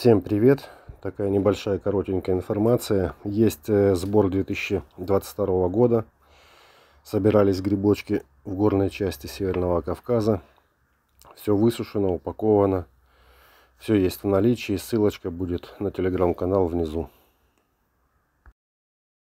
Всем привет! Такая небольшая коротенькая информация. Есть э, сбор 2022 года. Собирались грибочки в горной части Северного Кавказа. Все высушено, упаковано. Все есть в наличии. Ссылочка будет на телеграм-канал внизу.